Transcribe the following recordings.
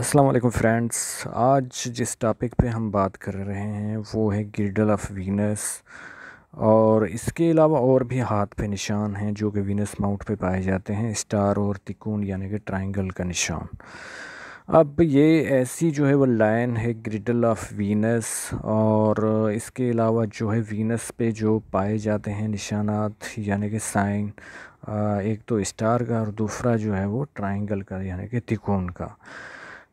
अस्सलाम वालेकुम फ्रेंड्स आज जिस टॉपिक पे हम बात कर रहे हैं वो है गिरडल ऑफ वीनस और इसके अलावा और भी हाथ पे निशान हैं जो कि वीनस माउंट पे पाए जाते हैं स्टार और तिकोन यानी कि ट्रायंगल का निशान अब ये ऐसी जो है वो लाइन है ग्रिडल ऑफ वीनस और इसके अलावा जो है वीनस पे जो पाए जाते हैं निशानात यानी कि साइन एक तो स्टार का और दूसरा जो है वो ट्रायंगल का यानी कि तिकोन का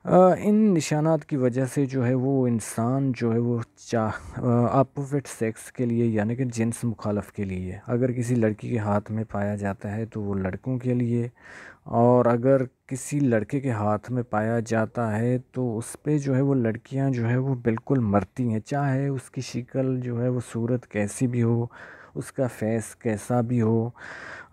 इन निशानात की वजह से जो है वो इंसान जो है वो चाह अपोजिट सेक्स के लिए यानी कि जिन्स मुखालफ के लिए अगर किसी लड़की के हाथ में पाया जाता है तो वो लड़कों के लिए और अगर किसी लड़के के हाथ में पाया जाता है तो उस पर जो है वो लड़कियां जो है वो बिल्कुल मरती हैं चाहे उसकी शिकल जो है वो सूरत कैसी भी हो उसका फेस कैसा भी हो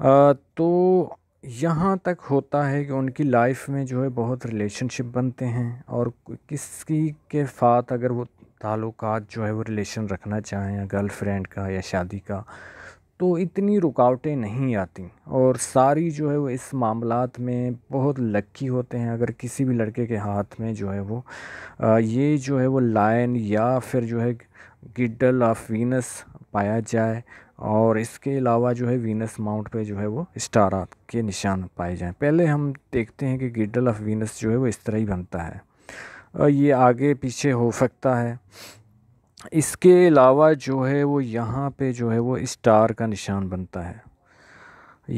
आ, तो यहाँ तक होता है कि उनकी लाइफ में जो है बहुत रिलेशनशिप बनते हैं और किसी के साथ अगर वो ताल्लुक जो है वो रिलेशन रखना चाहें या फ्रेंड का या शादी का तो इतनी रुकावटें नहीं आती और सारी जो है वो इस मामलात में बहुत लक्की होते हैं अगर किसी भी लड़के के हाथ में जो है वो ये जो है वो लायन या फिर जो है गिडल ऑफ वीनस पाया जाए और इसके अलावा जो है वीनस माउंट पे जो है वो स्टार के निशान पाए जाएं पहले हम देखते हैं कि गिडल ऑफ वीनस जो है वो इस तरह ही बनता है और ये आगे पीछे हो सकता है इसके अलावा जो है वो यहाँ पे जो है वो स्टार का निशान बनता है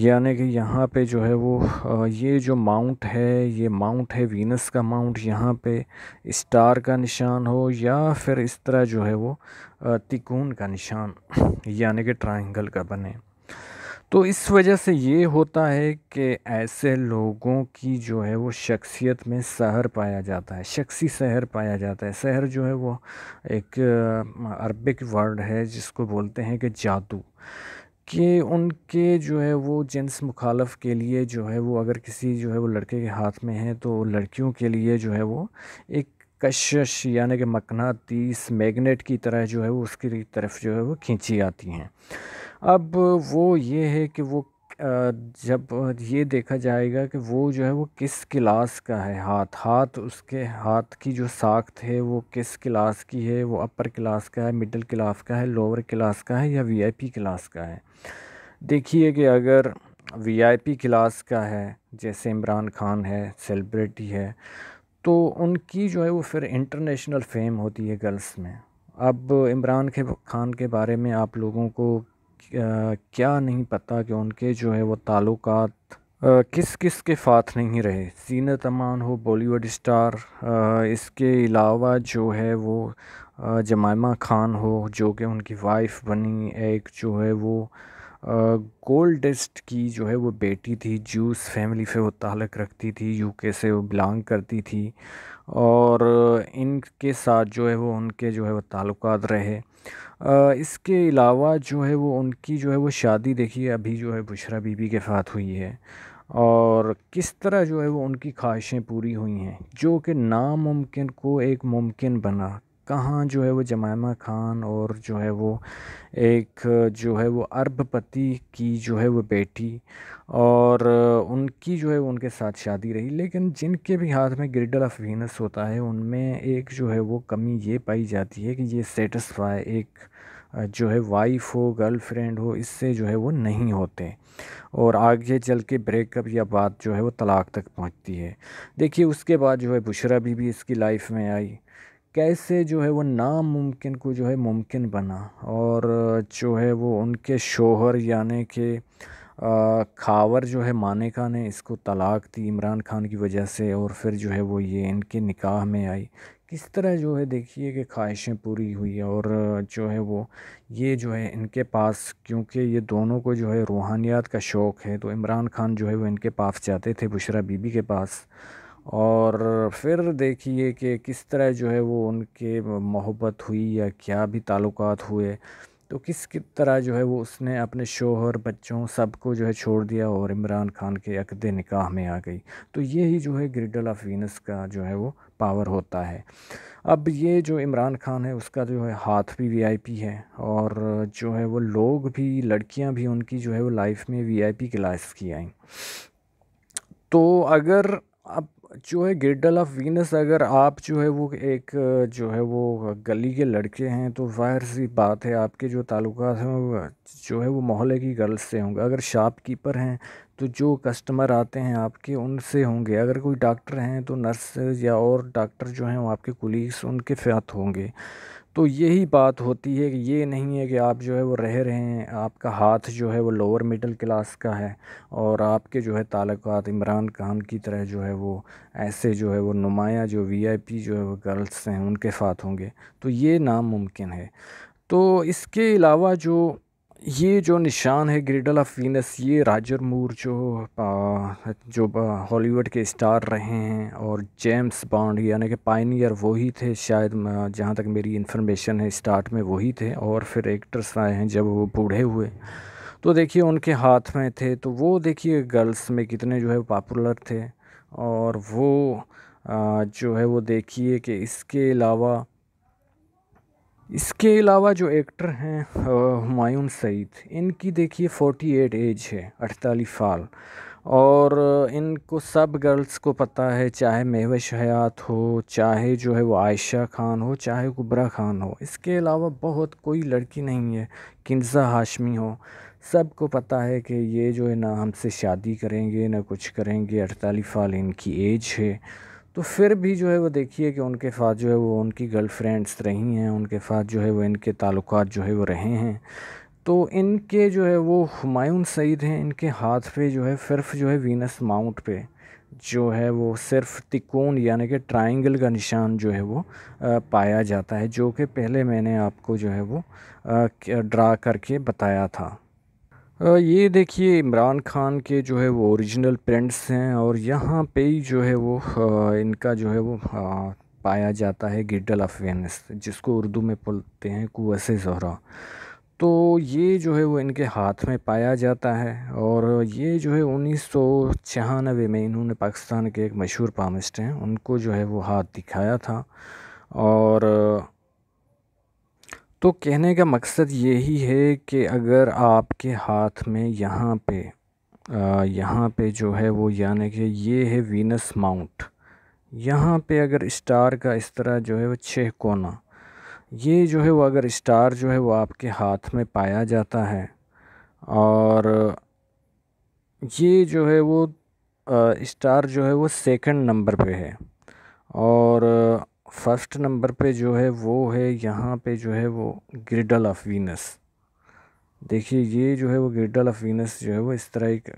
यानी कि यहाँ पे जो है वो ये जो माउंट है ये माउंट है वीनस का माउंट यहाँ पे स्टार का निशान हो या फिर इस तरह जो है वो तिकोन का निशान यानी कि ट्रायंगल का बने तो इस वजह से ये होता है कि ऐसे लोगों की जो है वो शख्सियत में सहर पाया जाता है शख्सी सहर पाया जाता है शहर जो है वो एक अरबिक वर्ड है जिसको बोलते हैं कि जादू कि उनके जो है वो जेंट्स मुखालफ के लिए जो है वो अगर किसी जो है वो लड़के के हाथ में है तो लड़कियों के लिए जो है वो एक कशश यानी कि मकनातीस मैग्नेट की तरह जो है वो उसकी तरफ जो है वो खींची आती हैं अब वो ये है कि वो जब ये देखा जाएगा कि वो जो है वो किस क्लास का है हाथ हाथ उसके हाथ की जो साख्त है वो किस क्लास की है वो अपर क्लास का है मिडिल क्लास का है लोअर क्लास का है या वीआईपी क्लास का है देखिए कि अगर वीआईपी क्लास का है जैसे इमरान खान है सेलिब्रिटी है तो उनकी जो है वो फिर इंटरनेशनल फेम होती है गर्ल्स में अब इमरान के खान के बारे में आप लोगों को क्या नहीं पता कि उनके जो है वो ताल्लुक़ किस किस के साथ नहीं रहे सीना तमान हो बॉलीवुड स्टार इसके अलावा जो है वो जमायमा खान हो जो कि उनकी वाइफ बनी एक जो है वो गोल्डेस्ट की जो है वो बेटी थी जूस फैमिली से वो ताल्लक रखती थी यूके से वो बिलोंग करती थी और इनके साथ जो है वो उनके जो है वो ताल्लुक रहे इसके अलावा जो है वो उनकी जो है वो शादी देखिए अभी जो है बुशरा बीबी के साथ हुई है और किस तरह जो है वो उनकी ख्वाहिशें पूरी हुई हैं जो कि नामुमकिन को एक मुमकिन बना कहाँ जो है वो जमायमा खान और जो है वो एक जो है वो अरबपति की जो है वो बेटी और उनकी जो है उनके साथ शादी रही लेकिन जिनके भी हाथ में ग्रिडल ऑफ वीनस होता है उनमें एक जो है वो कमी ये पाई जाती है कि ये सेटिस्फाई एक जो है वाइफ हो गर्लफ्रेंड हो इससे जो है वो नहीं होते और आगे चल के ब्रेकअप या बात जो है वो तलाक तक पहुंचती है देखिए उसके बाद जो है बुशरा बीबी भी इसकी लाइफ में आई कैसे जो है वो नामुमकिन को जो है मुमकिन बना और जो है वो उनके शोहर यानि कि खावर जो है मानिका ने इसको तलाक दी इमरान खान की वजह से और फिर जो है वो ये इनके निकाह में आई किस तरह जो है देखिए कि ख्वाहिशें पूरी हुई और जो है वो ये जो है इनके पास क्योंकि ये दोनों को जो है रूहानियात का शौक़ है तो इमरान खान जो है वो इनके पास जाते थे बुशरा बीबी के पास और फिर देखिए कि किस तरह जो है वो उनके मोहब्बत हुई या क्या भी ताल्लुकात हुए तो किस किस तरह जो है वो उसने अपने शोहर बच्चों सबको जो है छोड़ दिया और इमरान खान के अकद निकाह में आ गई तो ये ही जो है ग्रिडल ऑफ वीनस का जो है वो पावर होता है अब ये जो इमरान खान है उसका जो है हाथ भी वीआईपी है और जो है वो लोग भी लड़कियां भी उनकी जो है वो लाइफ में वीआईपी क्लास की आई तो अगर अब जो है गिरडल ऑफ वीनस अगर आप जो है वो एक जो है वो गली के लड़के हैं तो ज़ाहिर सी बात है आपके जो ताल्लुक हैं वो जो है वो मोहल्ले की गर्ल्स से होंगे अगर शॉप कीपर हैं तो जो कस्टमर आते हैं आपके उनसे होंगे अगर कोई डॉक्टर हैं तो नर्स या और डॉक्टर जो हैं वो आपके कुलीग्स उनके साथ होंगे तो यही बात होती है कि ये नहीं है कि आप जो है वो रह रहे हैं आपका हाथ जो है वो लोअर मिडिल क्लास का है और आपके जो है ताल्लुकात इमरान खान की तरह जो है वो ऐसे जो है वो नुमाया जो वीआईपी जो है वो गर्ल्स हैं उनके साथ होंगे तो ये नामुमकिन है तो इसके अलावा जो ये जो निशान है ग्रिडल ऑफ वीनस ये राजर मूर जो आ, जो हॉलीवुड के स्टार रहे हैं और जेम्स बॉन्ड यानी कि पाइनियर वही थे शायद जहाँ तक मेरी इन्फॉर्मेशन है स्टार्ट में वही थे और फिर एक्टर्स आए हैं जब वो बूढ़े हुए तो देखिए उनके हाथ में थे तो वो देखिए गर्ल्स में कितने जो है पॉपुलर थे और वो आ, जो है वो देखिए कि इसके अलावा इसके अलावा जो एक्टर हैं हुमायूं सईद इनकी देखिए 48 एज है अठतालीस साल और इनको सब गर्ल्स को पता है चाहे मेवश हयात हो चाहे जो है वो आयशा खान हो चाहे कुबरा खान हो इसके अलावा बहुत कोई लड़की नहीं है किन्जा हाशमी हो सबको पता है कि ये जो है ना हमसे शादी करेंगे ना कुछ करेंगे अड़तालीस साल इनकी एज है तो फिर भी जो है वो देखिए कि उनके साथ जो है वो उनकी गर्लफ्रेंड्स रही हैं उनके साथ जो है वो इनके ताल्लुक जो है वो रहे हैं तो इनके जो है वो हमायूं सईद हैं इनके हाथ पे जो है सिर्फ जो है वीनस माउंट पे जो है वो सिर्फ तिकोन यानी कि ट्रायंगल का निशान जो है वो पाया जाता है जो कि पहले मैंने आपको जो है वो ड्रा करके बताया था ये देखिए इमरान खान के जो है वो ओरिजिनल प्रिंट्स हैं और यहाँ पे ही जो है वो इनका जो है वो पाया जाता है गिडल अफवेनस जिसको उर्दू में बोलते हैं कुस जहरा तो ये जो है वो इनके हाथ में पाया जाता है और ये जो है उन्नीस सौ छियानवे में इन्होंने पाकिस्तान के एक मशहूर पामिस्ट हैं उनको जो है वो हाथ दिखाया था और तो कहने का मकसद यही है कि अगर आपके हाथ में यहाँ पे यहाँ पे जो है वो यानी कि ये है वीनस माउंट यहाँ पे अगर स्टार का इस तरह जो है वो छः कोना ये जो है वो अगर स्टार जो है वो आपके हाथ में पाया जाता है और ये जो है वो स्टार जो है वो सेकंड नंबर पे है और फर्स्ट नंबर पे जो है वो है यहाँ पे जो है वो ग्रिडल ऑफ वीनस देखिए ये जो है वो ग्रिडल ऑफ वीनस जो है वो इस तरह एक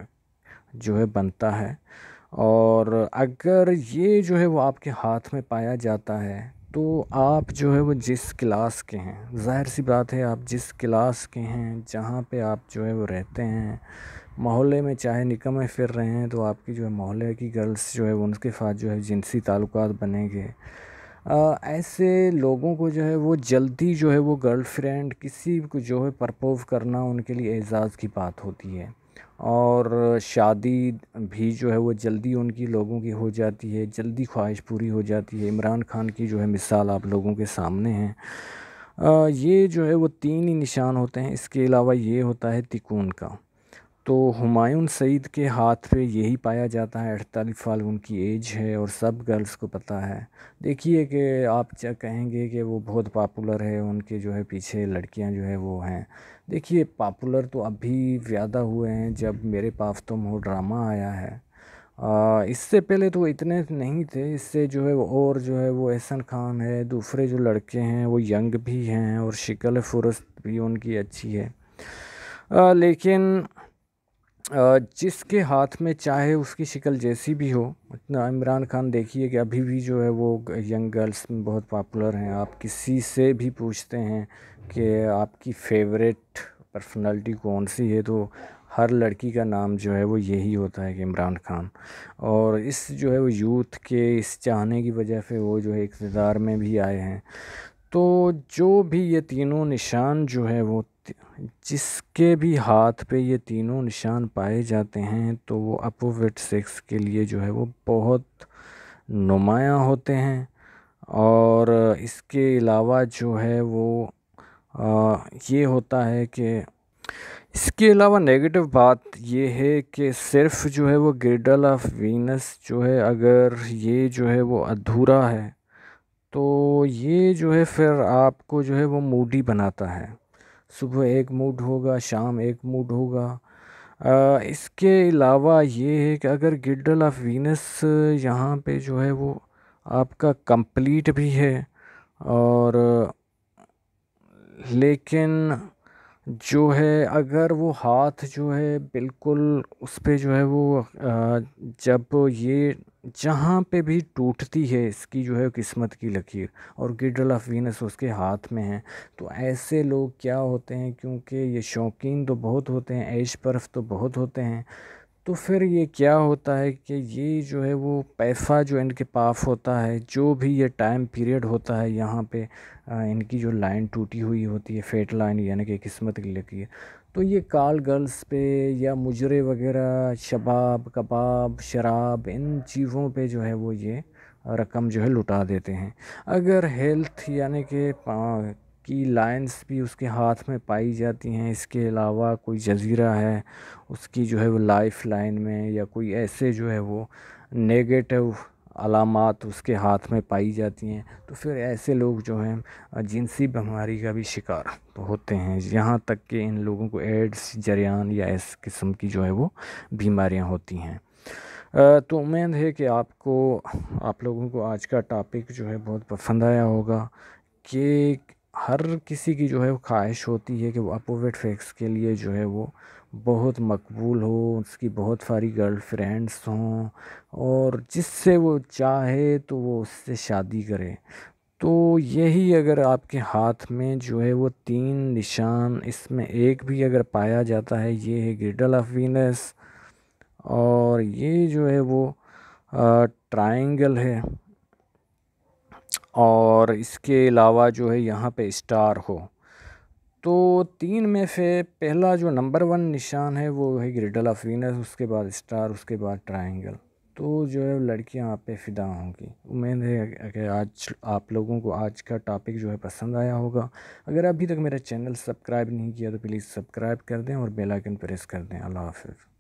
जो है बनता है और अगर ये जो है वो आपके हाथ में पाया जाता है तो आप जो है वो जिस क्लास के हैं जाहिर सी बात है आप जिस क्लास के हैं जहाँ पे आप जो है वो रहते हैं मोहल्ले में चाहे निकम में फिर रहे हैं तो आपकी जो है मोहल्ले की गर्ल्स जो है उनके साथ जो है जिनसी ताल्लुक बनेंगे ऐसे लोगों को जो है वो जल्दी जो है वो गर्लफ्रेंड किसी को जो है प्रपोज़ करना उनके लिए एजाज़ की बात होती है और शादी भी जो है वो जल्दी उनकी लोगों की हो जाती है जल्दी ख्वाहिश पूरी हो जाती है इमरान खान की जो है मिसाल आप लोगों के सामने है आ, ये जो है वो तीन ही निशान होते हैं इसके अलावा ये होता है तिकून का तो हुमायूं सईद के हाथ पे यही पाया जाता है अड़तालीस साल उनकी एज है और सब गर्ल्स को पता है देखिए कि आप कहेंगे कि वो बहुत पॉपुलर है उनके जो है पीछे लड़कियां जो है वो हैं देखिए पॉपुलर तो अभी ज़्यादा हुए हैं जब मेरे पास तो मोह ड्रामा आया है इससे पहले तो इतने नहीं थे इससे जो है वो और जो है वो एहसन खान है दूसरे जो लड़के हैं वो यंग भी हैं और शिकल फुरस्त भी उनकी अच्छी है आ, लेकिन जिसके हाथ में चाहे उसकी शिकल जैसी भी हो इमरान खान देखिए कि अभी भी जो है वो यंग गर्ल्स में बहुत पॉपुलर हैं आप किसी से भी पूछते हैं कि आपकी फेवरेट पर्सनालिटी कौन सी है तो हर लड़की का नाम जो है वो यही होता है कि इमरान खान और इस जो है वो यूथ के इस चाहने की वजह से वो जो है इकतदार में भी आए हैं तो जो भी ये तीनों निशान जो है वो जिसके भी हाथ पे ये तीनों निशान पाए जाते हैं तो वो अपोविट सेक्स के लिए जो है वो बहुत नुमायाँ होते हैं और इसके अलावा जो है वो आ, ये होता है कि इसके अलावा नेगेटिव बात यह है कि सिर्फ जो है वो ग्रिडल ऑफ वीनस जो है अगर ये जो है वो अधूरा है तो ये जो है फिर आपको जो है वो मूडी बनाता है सुबह एक मूड होगा शाम एक मूड होगा आ, इसके अलावा ये है कि अगर गिडल ऑफ वीनस यहाँ पे जो है वो आपका कंप्लीट भी है और लेकिन जो है अगर वो हाथ जो है बिल्कुल उस पर जो है वो जब ये जहाँ पे भी टूटती है इसकी जो है किस्मत की लकीर और गिडल ऑफ वीनस उसके हाथ में है तो ऐसे लोग क्या होते हैं क्योंकि ये शौकीन तो बहुत होते हैं ऐश परफ तो बहुत होते हैं तो फिर ये क्या होता है कि ये जो है वो पैसा जो इनके पास होता है जो भी ये टाइम पीरियड होता है यहाँ पे इनकी जो लाइन टूटी हुई होती है फेट लाइन यानी कि किस्मत की लकीर तो ये काल गर्ल्स पे या मुजरे वगैरह शबाब कबाब शराब इन चीज़ों पे जो है वो ये रकम जो है लुटा देते हैं अगर हेल्थ यानी कि की लाइंस भी उसके हाथ में पाई जाती हैं इसके अलावा कोई जजीरा है उसकी जो है वो लाइफ लाइन में या कोई ऐसे जो है वो नेगेटिव अलामत उसके हाथ में पाई जाती हैं तो फिर ऐसे लोग जो हैं जिनसी बीमारी का भी शिकार तो होते हैं यहाँ तक कि इन लोगों को एड्स जरियान या इस किस्म की जो है वो बीमारियाँ होती हैं तो उम्मीद है कि आपको आप लोगों को आज का टॉपिक जो है बहुत पसंद आया होगा कि हर किसी की जो है वो ख्वाहिश होती है कि वो अपोविट फेक्स के लिए जो है वो बहुत मकबूल हो उसकी बहुत सारी गर्ल फ्रेंड्स हों और जिससे वो चाहे तो वो उससे शादी करे तो यही अगर आपके हाथ में जो है वो तीन निशान इसमें एक भी अगर पाया जाता है ये है ग्रिडल ऑफ वीनस और ये जो है वो ट्राइंगल है और इसके अलावा जो है यहाँ पे स्टार हो तो तीन में से पहला जो नंबर वन निशान है वो है ग्रिडल ऑफ वीनस उसके बाद स्टार उसके बाद ट्राइंगल तो जो है लड़कियां आप पे फिदा होंगी उम्मीद है कि आज आप लोगों को आज का टॉपिक जो है पसंद आया होगा अगर अभी तक मेरा चैनल सब्सक्राइब नहीं किया तो प्लीज़ सब्सक्राइब कर दें और बेल आइकन प्रेस कर दें अल्लाह हाफिज़